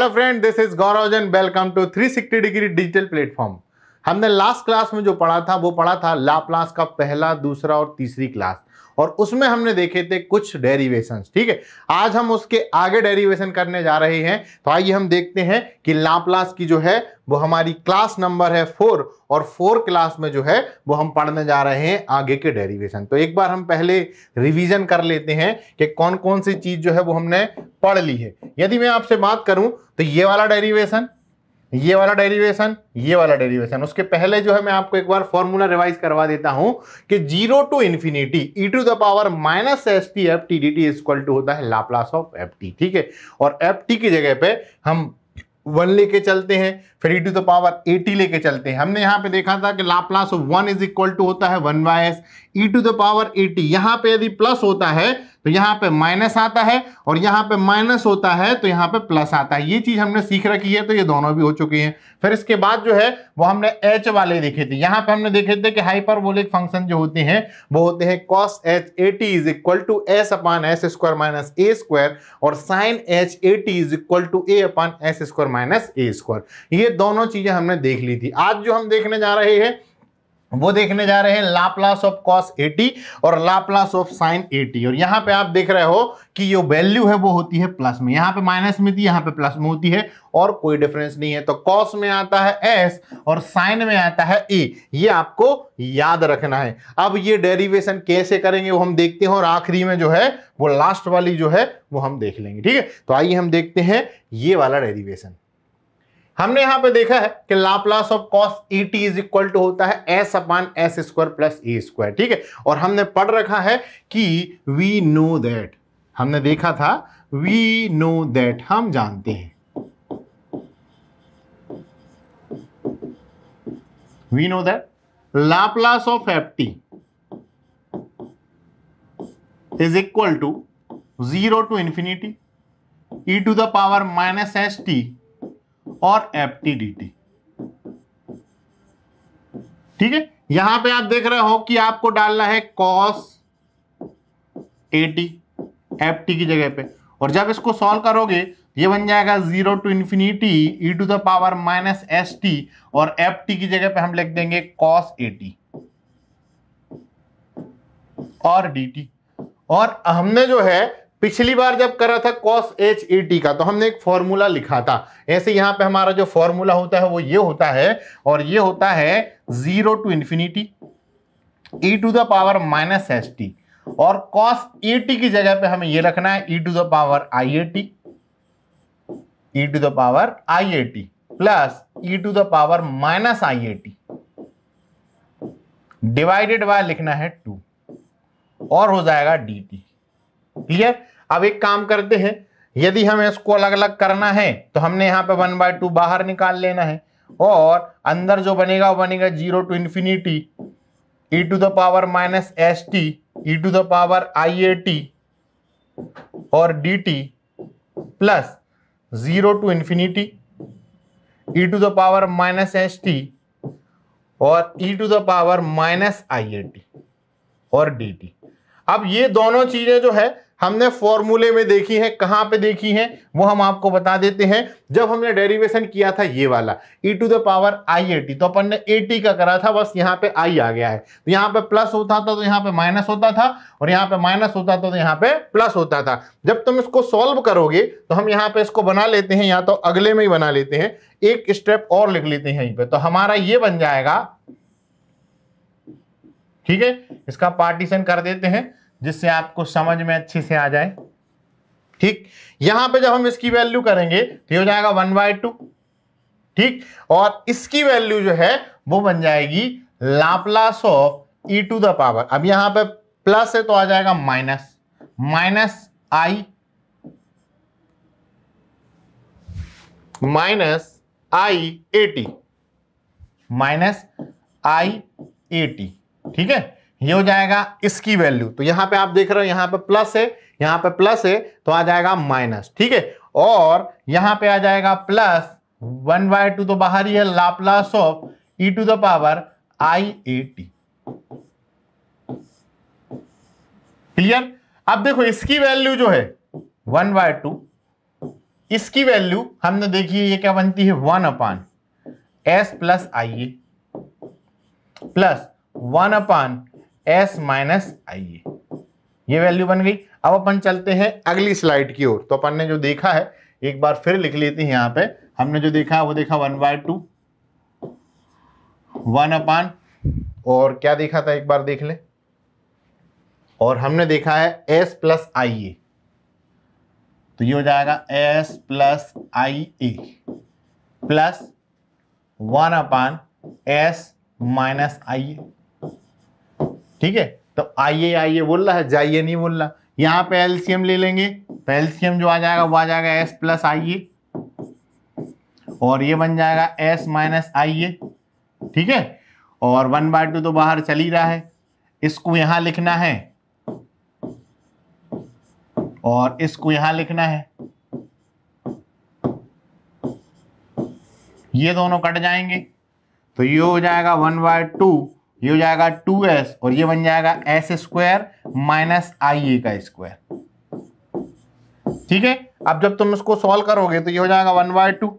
hello friend this is Gaurav जन welcome to 360 degree digital platform हमने last class में जो पढ़ा था वो पढ़ा था लाप्लास का पहला दूसरा और तीसरी क्लास और उसमें हमने देखे थे कुछ डेरिवेशन ठीक है आज हम उसके आगे डेरिवेशन करने जा रहे हैं तो आइए हम देखते हैं कि लाप्लास की जो है वो हमारी क्लास नंबर है फोर और फोर क्लास में जो है वो हम पढ़ने जा रहे हैं आगे के डेरिवेशन तो एक बार हम पहले रिवीजन कर लेते हैं कि कौन कौन सी चीज़ जो है वो हमने पढ़ ली है यदि मैं आपसे बात करूं तो ये वाला डेरिवेशन ये वाला डेरिवेशन ये वाला डेरिवेशन उसके पहले जो है मैं आपको एक बार फॉर्मूला रिवाइज करवा देता हूं कि zero to infinity E to the power minus S T F T D t equal to होता है लाप्लास ऑफ एफ टी ठीक है और एफ टी की जगह पे हम वन लेके चलते हैं फिर e to the power a t लेके चलते हैं हमने यहाँ पे देखा था कि Laplace of one is equal to होता है one by s e to the power a t यहाँ पे यदि प्लस होता है तो यहाँ पे माइनस आता है और यहाँ पे माइनस होता है तो यहाँ पे प्लस आता है ये चीज हमने सीख रखी है तो ये दोनों भी हो चुकी हैं फिर इसके बाद जो है वो हमने एच वाले देखे थे यहाँ पे हमने देखे थे कि हाइपरबोलिक फंक्शन जो होते हैं वो होते हैं cos h a t is equal to S upon S square minus a square और sine h a t is equal to a upon S square minus a square ये दोनों चीज़ें हमने देख ली थी आज जो हम देखने जा रहे हैं वो देखने जा रहे हैं लाप्लास ऑफ कॉस 80 और लाप्लास ऑफ साइन 80 और यहाँ पे आप देख रहे हो कि जो वैल्यू है वो होती है प्लस में यहाँ पे माइनस में थी यहाँ पे प्लस में होती है और कोई डिफरेंस नहीं है तो कॉस में आता है एस और साइन में आता है ए ये आपको याद रखना है अब ये डेरिवेशन कैसे करेंगे वो हम देखते हैं और आखिरी में जो है वो लास्ट वाली जो है वो हम देख लेंगे ठीक है तो आइए हम देखते हैं ये वाला डेरीवेशन हमने यहां पे देखा है कि Laplace of cos e t is equal to होता है S upon S square plus ए स्क्वायर ठीक है और हमने पढ़ रखा है कि वी नो दैट हमने देखा था वी नो दैट हम जानते हैं we know that Laplace of F T is equal to zero to infinity E to the power minus S T और एप्टीडीटी ठीक है यहां पे आप देख रहे हो कि आपको डालना है कॉस एटी एफ टी की जगह पे और जब इसको सॉल्व करोगे ये बन जाएगा zero to infinity E to the power minus S T और एफ टी की जगह पे हम लिख देंगे कॉस एटी और डी टी और हमने जो है पिछली बार जब करा था कॉस एच ए टी का तो हमने एक फॉर्मूला लिखा था ऐसे यहां पे हमारा जो फॉर्मूला होता है वो ये होता है और ये होता है zero to infinity E to the power minus h t और कॉस ए टी की जगह पे हमें ये रखना है ई to the power I A t E to the power I A t plus e to the power minus I A T divided by लिखना है टू और हो जाएगा डी टी क्लियर अब एक काम करते हैं यदि हमें इसको अलग अलग करना है तो हमने यहाँ पे वन बाय टू बाहर निकाल लेना है और अंदर जो बनेगा वो बनेगा zero to infinity E to the power minus S T E to the power I A T और D t plus zero to infinity E to the power minus S T और ई to the power minus I A T और D t अब ये दोनों चीजें जो है हमने फॉर्मूले में देखी है कहां पे देखी है वो हम आपको बता देते हैं जब हमने डेरिवेशन किया था ये वाला e to the power I A t तो अपन ने ए टी का करा था बस यहाँ पे आई आ गया है तो यहाँ पे प्लस होता था तो यहाँ पे माइनस होता था और यहाँ पे माइनस होता था तो यहाँ पे प्लस होता था जब तुम इसको सॉल्व करोगे तो हम यहाँ पे इसको बना लेते हैं या तो अगले में ही बना लेते हैं एक स्टेप और लिख लेते हैं यहीं पर तो हमारा ये बन जाएगा ठीक है इसका पार्टीशन कर देते हैं जिससे आपको समझ में अच्छे से आ जाए ठीक यहां पे जब हम इसकी वैल्यू करेंगे तो हो जाएगा वन बाय टू ठीक और इसकी वैल्यू जो है वो बन जाएगी Laplace of E to the power अब यहां पे प्लस है तो आ जाएगा minus minus i minus i a t minus i a t ठीक है ये हो जाएगा इसकी वैल्यू तो यहां पे आप देख रहे हो यहां पे प्लस है यहां पे प्लस है तो आ जाएगा माइनस ठीक है और यहां पे आ जाएगा प्लस वन बाय टू तो बाहर ही है Laplace of E to the power I A t clear अब देखो इसकी वैल्यू जो है वन बाय टू इसकी वैल्यू हमने देखी है ये क्या बनती है one upon S plus i a plus one upon S minus i ये वैल्यू बन गई अब अपन चलते हैं अगली स्लाइड की ओर तो अपन ने जो देखा है एक बार फिर लिख लेते हैं यहां पे हमने जो देखा वो देखा one by two one upon और क्या देखा था एक बार देख ले और हमने देखा है एस प्लस आई ए तो ये हो जाएगा s plus i a plus one upon S minus I a ठीक है तो आइए आइए बोल रहा है जाइए नहीं बोल रहा यहाँ पे एलसीएम ले लेंगे तो एलसीएम जो आ जाएगा वो आ जाएगा एस प्लस आइए और ये बन जाएगा एस माइनस आइए ठीक है और वन बाय टू तो बाहर चल ही रहा है इसको यहां लिखना है और इसको यहां लिखना है ये दोनों कट जाएंगे तो ये हो जाएगा वन बाय टू ये हो जाएगा टू एस और ये बन जाएगा S square minus I a का स्क्वायर ठीक है अब जब तुम इसको सॉल्व करोगे तो ये हो जाएगा वन बाय टू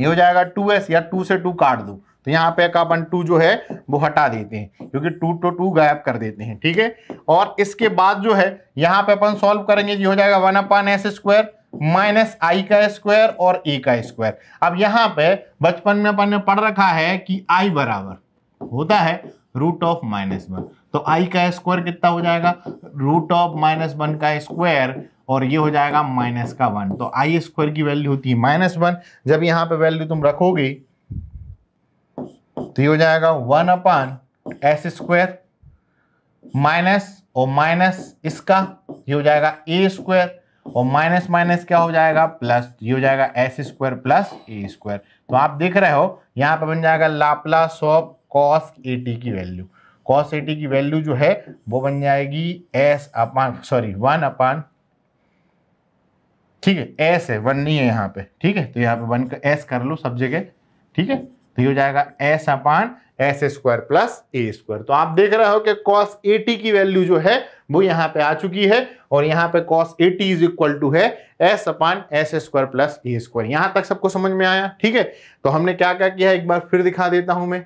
ये हो जाएगा टू एस या टू से टू काट दो तो यहाँ पे का अपन टू जो है वो हटा देते हैं क्योंकि टू टू तो टू गायब कर देते हैं ठीक है और इसके बाद जो है यहाँ पे अपन सॉल्व करेंगे ये हो जाएगा one upon S square minus i का स्क्वायर और ए का स्क्वायर अब यहाँ पे बचपन में अपन ने पढ़ रखा है कि आई बराबर होता है रूट ऑफ माइनस वन तो आई का स्क्वायर कितना हो जाएगा रूट ऑफ माइनस वन का स्क्वायर और ये हो जाएगा माइनस का वन तो आई स्क्वायर की वैल्यू होती है माइनस वन जब यहां पे वैल्यू तुम रखोगे तो ये हो जाएगा one upon S square minus और माइनस इसका ये हो जाएगा ए स्क्वायर और माइनस माइनस क्या हो जाएगा प्लस ये हो जाएगा एस स्क्वायर प्लस ए स्क्वायर तो आप देख रहे हो यहां पे बन जाएगा Laplace of cos A T की वैल्यू कॉस ए टी की वैल्यू जो है वो बन जाएगी S upon sorry one upon ठीक है एस है वन नहीं है यहाँ पे ठीक है तो यहाँ पे वन का एस कर लो सब जगह ठीक है तो ये हो जाएगा S upon S square plus ए स्क्वायर तो आप देख रहे हो कि कॉस ए टी की वैल्यू जो है वो यहाँ पे आ चुकी है और यहाँ पे cos A T is equal to है S upon S square plus ए स्क्वायर यहाँ तक सबको समझ में आया ठीक है तो हमने क्या क्या किया एक बार फिर दिखा देता हूं मैं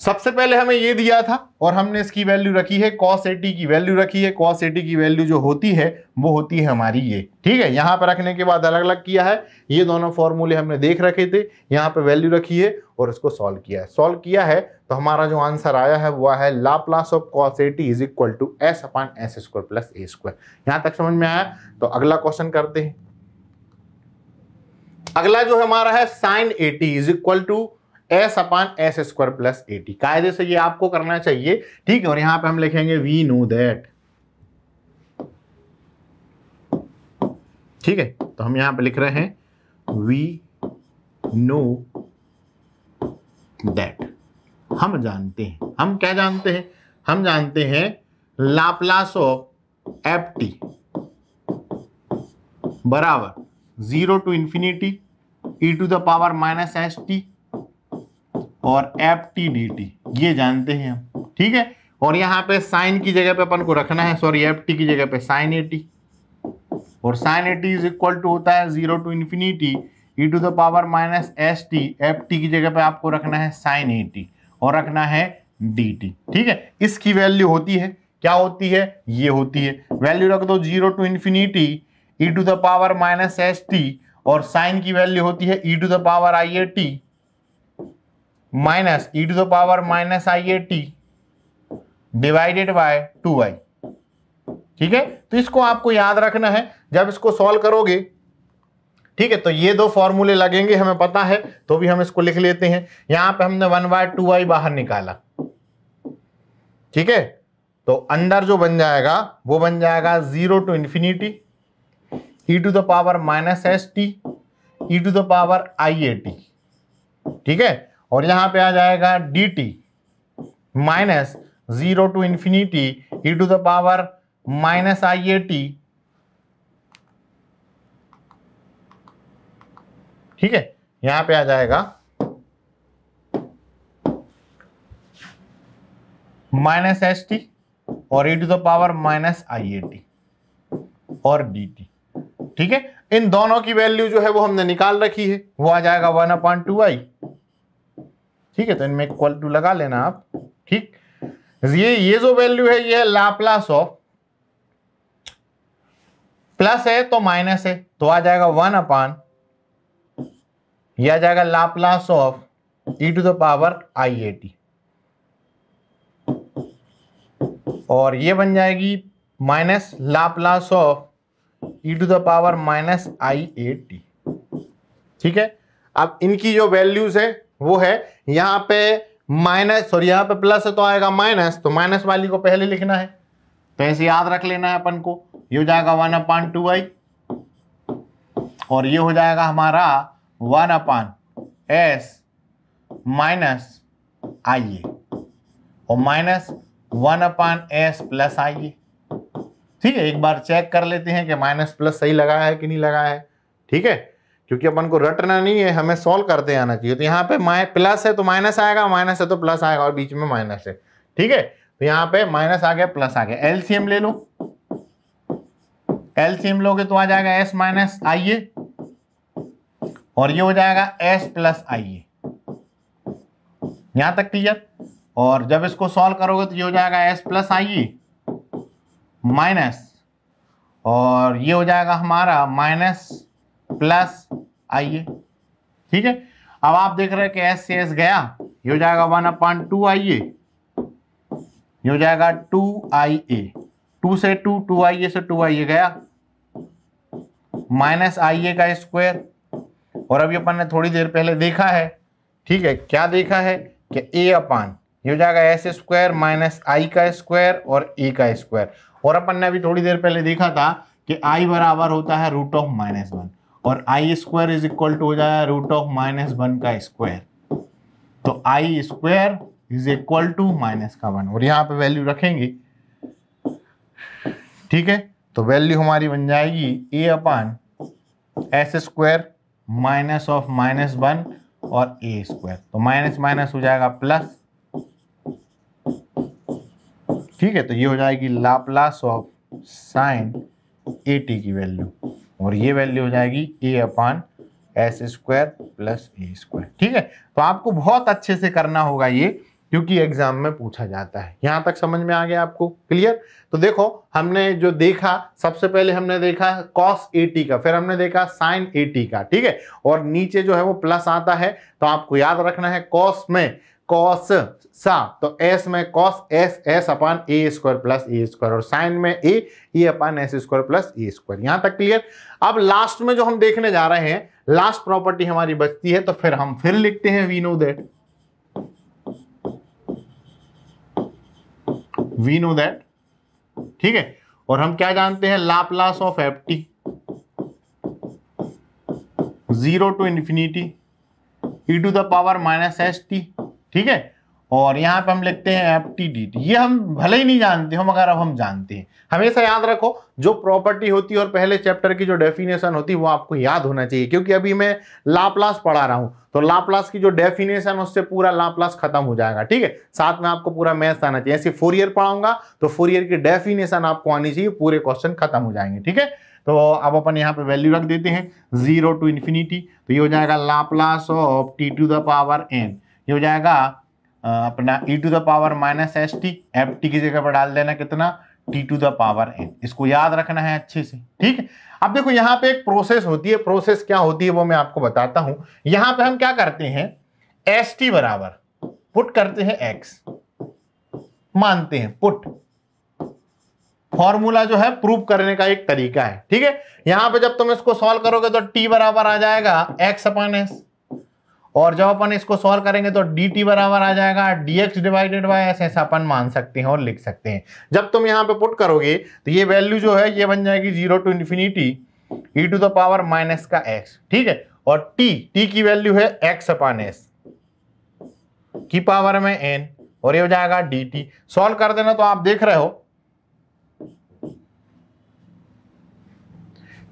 सबसे पहले हमें ये दिया था और हमने इसकी वैल्यू रखी है कॉस एटी की वैल्यू रखी है कॉस एटी की वैल्यू जो होती है वो होती है हमारी ये ठीक है यहाँ पर रखने के बाद अलग अलग किया है ये दोनों फॉर्मूले हमने देख रखे थे यहाँ पर वैल्यू रखी है और इसको सॉल्व किया है सॉल्व किया है तो हमारा जो आंसर आया है वह है Laplace of cos AT is equal to S upon S square plus A square यहाँ तक समझ में आया तो अगला क्वेश्चन करते हैं अगला जो हमारा है sine AT is equal to S upon S square plus A T कायदे से ये आपको करना चाहिए ठीक है और यहां पे हम लिखेंगे वी नो दैट ठीक है तो हम यहां पे लिख रहे हैं वी नो दैट हम जानते हैं हम क्या जानते हैं हम जानते हैं लाप्लास ऑफ एफ टी बराबर zero to infinity E to the power minus S T और एफ टी डी टी ये जानते हैं हम ठीक है और यहाँ पे साइन की जगह पे अपन को रखना है सॉरी एफ टी की जगह पे साइन ए टी और sine A T is equal to होता है zero to infinity E to the power minus S T F T की जगह पे आपको रखना है साइन ए टी और रखना है डी टी ठीक है इसकी वैल्यू होती है क्या होती है ये होती है वैल्यू रख दो zero to infinity E to the power minus S T और साइन की वैल्यू होती है ई to the power I A T minus E to the power minus I A T divided by two I ठीक है तो इसको आपको याद रखना है जब इसको सॉल्व करोगे ठीक है तो ये दो फॉर्मूले लगेंगे हमें पता है तो भी हम इसको लिख लेते हैं यहां पे हमने वन बाय टू आई बाहर निकाला ठीक है तो अंदर जो बन जाएगा वो बन जाएगा zero to infinity E to the power minus S T E to the power I A T ठीक है और यहाँ पे आ जाएगा D T minus zero to infinity E to the power minus I A T ठीक है यहां पे आ जाएगा माइनस एस टी और ई to the power minus I A T और डी टी ठीक है इन दोनों की वैल्यू जो है वो हमने निकाल रखी है वो आ जाएगा वन अपॉइंट टू आई ठीक है तो इनमें इक्वल टू लगा लेना आप ठीक ये ये जो वैल्यू है ये है लाप्लास ऑफ प्लस है तो माइनस है तो आ जाएगा वन अपान ये आ जाएगा Laplace of E to the power I A T और ये बन जाएगी minus Laplace of E to the power minus I A T ठीक है अब इनकी जो वैल्यूज है वो है यहाँ पे माइनस सॉरी यहाँ पे प्लस है तो आएगा माइनस तो माइनस वाली को पहले लिखना है तो ऐसे याद रख लेना है अपन को ये हो जाएगा वन अपान टू आई और ये हो जाएगा हमारा one upon S minus I और minus one upon S plus I ठीक है एक बार चेक कर लेते हैं कि माइनस प्लस सही लगाया है कि नहीं लगाया है ठीक है क्योंकि अपन को रटना नहीं है हमें सॉल्व करते आना चाहिए तो यहाँ पे प्लस है तो माइनस आएगा माइनस है तो प्लस आएगा और बीच में माइनस है ठीक है तो यहाँ पे माइनस आ गया प्लस आ गया एलसीएम ले लो एलसीएम लोगे तो आ जाएगा एस माइनस आइए और ये हो जाएगा एस प्लस आइए यहां तक क्लियर और जब इसको सॉल्व करोगे तो ये हो जाएगा एस प्लस आइए माइनस और ये हो जाएगा हमारा माइनस प्लस आई ए ठीक है अब आप देख रहे हैं कि एस से एस गया ये हो जाएगा one upon two I A ये हो जाएगा टू आई ए टू से टू टू आई ए से टू आई ए गया माइनस आई ए का स्क्वायर और अभी अपन ने थोड़ी देर पहले देखा है ठीक है क्या देखा है कि ए अपान ये हो जाएगा एस स्क्वायर माइनस आई का स्क्वायर और ए का स्क्वायर और अपन ने अभी थोड़ी देर पहले देखा था कि आई बराबर होता है रूट ऑफ माइनस वन और I square is equal to हो जाएगा रूट ऑफ माइनस वन का स्क्वायर तो I square is equal to minus का वन और यहाँ पे वैल्यू रखेंगे ठीक है तो वैल्यू हमारी बन जाएगी A upon S square minus of minus one और ए स्क्वायर तो माइनस माइनस हो जाएगा प्लस ठीक है तो ये हो जाएगी लाप्लास ऑफ साइन टी की वैल्यू और ये वैल्यू हो जाएगी A upon S square plus A square ठीक है तो आपको बहुत अच्छे से करना होगा ये क्योंकि एग्जाम में पूछा जाता है यहां तक समझ में आ गया आपको क्लियर तो देखो हमने जो देखा सबसे पहले हमने देखा कॉस एटी का फिर हमने देखा साइन टी का ठीक है और नीचे जो है वो प्लस आता है तो आपको याद रखना है कॉस में कॉस सा तो एस में cos S S upon A square plus A square और साइन में A A e upon S square plus A square यहां तक क्लियर अब लास्ट में जो हम देखने जा रहे हैं लास्ट प्रॉपर्टी हमारी बचती है तो फिर हम फिर लिखते हैं we know that we know that ठीक है और हम क्या जानते हैं Laplace of F T zero to infinity E to the power minus S T ठीक है और यहाँ पे हम लिखते हैं टी टी ये हम भले ही नहीं जानते हो मगर अब हम जानते हैं हमेशा याद रखो जो प्रॉपर्टी होती है और पहले चैप्टर की जो डेफिनेशन होती है वो आपको याद होना चाहिए क्योंकि अभी मैं लाप्लास पढ़ा रहा हूँ तो लाप्लास की जो डेफिनेशन उससे पूरा लाप्लास खत्म हो जाएगा ठीक है साथ में आपको पूरा मैथ्स आना चाहिए ऐसे फोर ईयर पढ़ाऊंगा तो फोर ईयर की डेफिनेशन आपको आनी चाहिए पूरे क्वेश्चन खत्म हो जाएंगे ठीक है तो अब अपन यहाँ पे वैल्यू रख देते हैं जीरो टू इन्फिनिटी तो ये हो जाएगा Laplace of T to the power N ये हो जाएगा अपना e to the power minus S T F T की जगह पर डाल देना कितना T to the power N इसको याद रखना है अच्छे से ठीक है अब देखो यहाँ पे एक प्रोसेस होती है प्रोसेस क्या होती है वो मैं आपको बताता हूं यहाँ पे हम क्या करते हैं एस टी बराबर पुट करते हैं एक्स मानते हैं पुट फॉर्मूला जो है प्रूव करने का एक तरीका है ठीक है यहां पे जब तुम इसको सॉल्व करोगे तो टी बराबर आ जाएगा एक्स अपन एस और जब अपन इसको सॉल्व करेंगे तो डी टी बराबर आ जाएगा D X divided by S ऐसा अपन मान सकते हैं और लिख सकते हैं जब तुम यहाँ पे पुट करोगे तो ये वैल्यू जो है ये बन जाएगी zero to infinity E to the power minus का एक्स ठीक है और टी टी की वैल्यू है एक्स अपान एस की पावर में एन और ये हो जाएगा डी टी सॉल्व कर देना तो आप देख रहे हो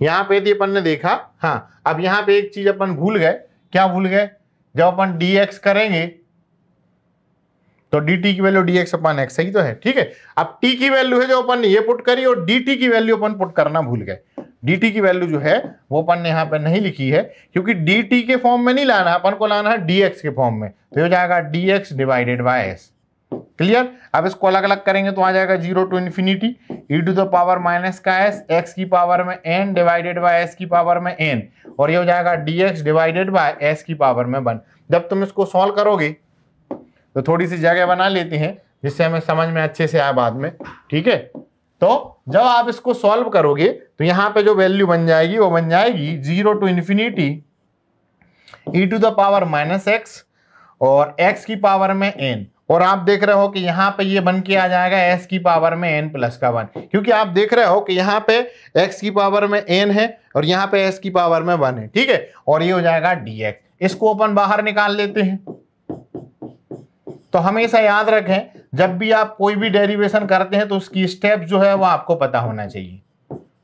यहाँ पे यदि अपन ने देखा हाँ अब यहाँ पे एक चीज अपन भूल गए क्या भूल गए जब अपन डी एक्स करेंगे तो डी टी की value D X upon X सही तो है ठीक है अब टी की वैल्यू है जो अपन ये पुट करी और डी टी की वैल्यू अपन पुट करना भूल गए डी टी की वैल्यू जो है वो अपन ने यहाँ पर नहीं लिखी है क्योंकि डी टी के फॉर्म में नहीं लाना अपन को लाना है डी एक्स के फॉर्म में तो हो जाएगा D X divided by S clear अब इसको अलग अलग करेंगे तो आ जाएगा zero to infinity E to the power minus का एस एक्स की पावर में एन डिवाइडेड बाय एस की पावर में एन और ये हो जाएगा D X divided by S की पावर में वन जब तुम इसको सॉल्व करोगे तो थोड़ी सी जगह बना लेते हैं जिससे हमें समझ में अच्छे से आए बाद में ठीक है तो जब आप इसको सॉल्व करोगे तो यहाँ पे जो वैल्यू बन जाएगी वो बन जाएगी zero to infinity E to the power minus X और एक्स की पावर में एन और आप देख रहे हो कि यहाँ पे ये बन के आ जाएगा एस की पावर में एन प्लस का वन क्योंकि आप देख रहे हो कि यहाँ पे एक्स की पावर में एन है और यहाँ पे एस की पावर में वन है ठीक है और ये हो जाएगा डी इसको अपन बाहर निकाल लेते हैं तो हमेशा याद रखें जब भी आप कोई भी डेरिवेशन करते हैं तो उसकी स्टेप जो है वो आपको पता होना चाहिए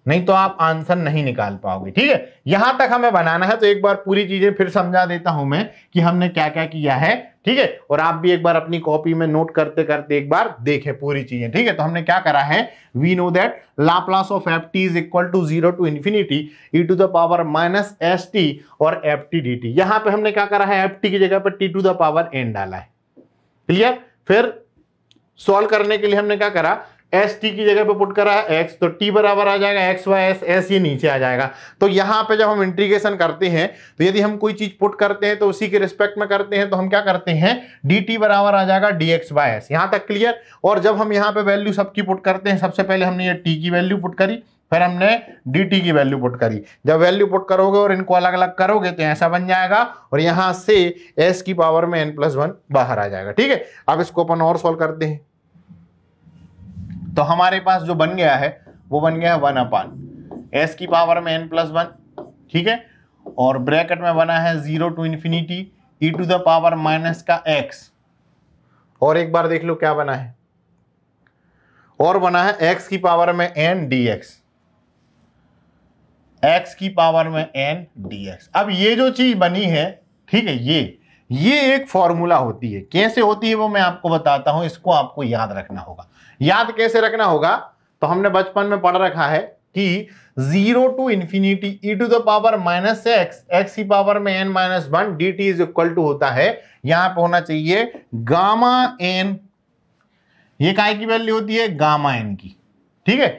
नहीं तो आप आंसर नहीं निकाल पाओगे ठीक है यहां तक हमें बनाना है तो एक बार पूरी चीजें फिर समझा देता हूं मैं कि हमने क्या क्या किया है ठीक है और आप भी एक बार अपनी कॉपी में नोट करते करते एक बार देखें पूरी चीजें ठीक है तो हमने क्या करा है we know that Laplace of F T is equal to zero to infinity E to the power minus S T और एफ टी डी टी यहां पर हमने क्या करा है एफ टी की जगह पर T to the power N डाला है क्लियर फिर सॉल्व करने के लिए हमने क्या करा एस टी की जगह पे पुट करा है एक्स तो टी बराबर आ जाएगा एक्स वाई एस एस ये नीचे आ जाएगा तो यहाँ पे जब हम इंट्रीगेशन करते हैं तो यदि हम कोई चीज़ पुट करते हैं तो उसी के रिस्पेक्ट में करते हैं तो हम क्या करते हैं डी टी बराबर आ जाएगा डी एक्स वाई एस यहाँ तक क्लियर और जब हम यहाँ पे वैल्यू सबकी पुट करते हैं सबसे पहले हमने ये टी की वैल्यू पुट करी फिर हमने डी टी की वैल्यू पुट करी जब वैल्यू पुट करोगे और इनको अलग अलग करोगे तो ऐसा बन जाएगा और यहाँ से एस की पावर में एन प्लस वन बाहर आ जाएगा ठीक है अब इसको अपन और सॉल्व करते हैं तो हमारे पास जो बन गया है वो बन गया है वन अपान एस की पावर में एन प्लस वन ठीक है और ब्रैकेट में बना है zero to infinity E to the power minus का एक्स और एक बार देख लो क्या बना है और बना है एक्स की पावर में एन डी एक्स एक्स की पावर में एन डी एक्स अब ये जो चीज बनी है ठीक है ये ये एक फॉर्मूला होती है कैसे होती है वो मैं आपको बताता हूं इसको आपको याद रखना होगा याद कैसे रखना होगा तो हमने बचपन में पढ़ रखा है कि zero to infinity E to the power minus X X की पावर में N minus one D T is equal to होता है यहां पे होना चाहिए गामा एन ये काय की वैल्यू होती है गामा एन की ठीक है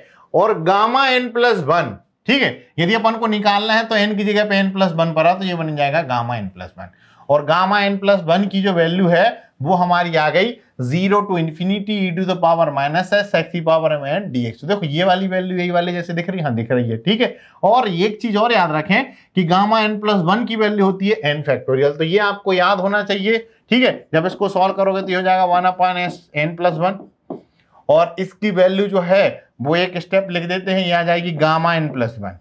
और गामा एन प्लस वन ठीक है यदि अपन को निकालना है तो एन की जगह पे एन प्लस वन पर आ तो ये बन जाएगा गामा एन प्लस वन और गामा एन प्लस वन की जो वैल्यू है वो हमारी आ गई zero to infinity E to the power minus है सेक्स की power M N D X तो देखो ये वाली वैल्यू यही वाली जैसे दिख रही है हाँ, दिख रही है ठीक है और एक चीज और याद रखें कि गामा एन प्लस वन की वैल्यू होती है एन फैक्टोरियल तो ये आपको याद होना चाहिए ठीक है जब इसको सॉल्व करोगे तो ये हो जाएगा one upon S N plus one और इसकी वैल्यू जो है वो एक स्टेप लिख देते हैं ये आ जाएगी गामा एन प्लस वन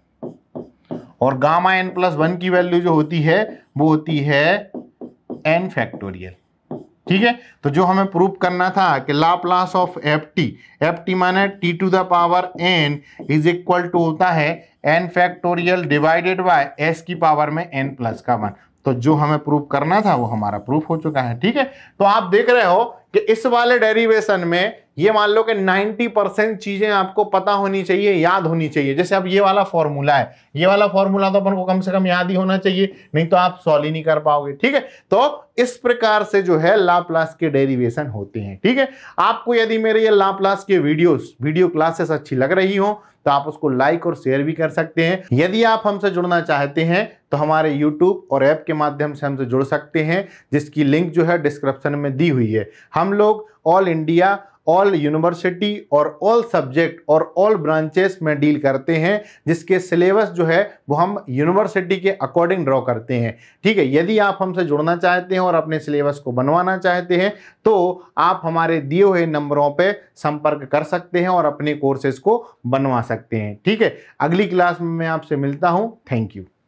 और गामा एन प्लस वन की वैल्यू जो होती है वो होती है एन फैक्टोरियल ठीक है तो जो हमें प्रूव करना था कि Laplace of F T F T माने T to the power N is equal to होता है N factorial divided by S की पावर में एन प्लस का वन तो जो हमें प्रूव करना था वो हमारा प्रूफ हो चुका है ठीक है तो आप देख रहे हो कि इस वाले डेरिवेशन में ये मान लो कि 90 परसेंट चीजें आपको पता होनी चाहिए याद होनी चाहिए जैसे अब ये वाला फॉर्मूला है ये वाला फॉर्मूला तो अपन को कम से कम याद ही होना चाहिए नहीं तो आप सॉल्व ही नहीं कर पाओगे ठीक है तो इस प्रकार से जो है लाप्लास के डेरिवेशन होते हैं ठीक है आपको यदि मेरे ये लाप्लास के वीडियोस वीडियो क्लासेस अच्छी लग रही हो तो आप उसको लाइक और शेयर भी कर सकते हैं यदि आप हमसे जुड़ना चाहते हैं तो हमारे यूट्यूब और ऐप के माध्यम से हमसे जुड़ सकते हैं जिसकी लिंक जो है डिस्क्रिप्शन में दी हुई है हम लोग ऑल इंडिया ऑल यूनिवर्सिटी और ऑल सब्जेक्ट और ऑल ब्रांचेस में डील करते हैं जिसके सिलेबस जो है वो हम यूनिवर्सिटी के अकॉर्डिंग ड्रॉ करते हैं ठीक है यदि आप हमसे जुड़ना चाहते हैं और अपने सिलेबस को बनवाना चाहते हैं तो आप हमारे दिए हुए नंबरों पर संपर्क कर सकते हैं और अपने कोर्सेज को बनवा सकते हैं ठीक है अगली क्लास में मैं आपसे मिलता हूँ थैंक यू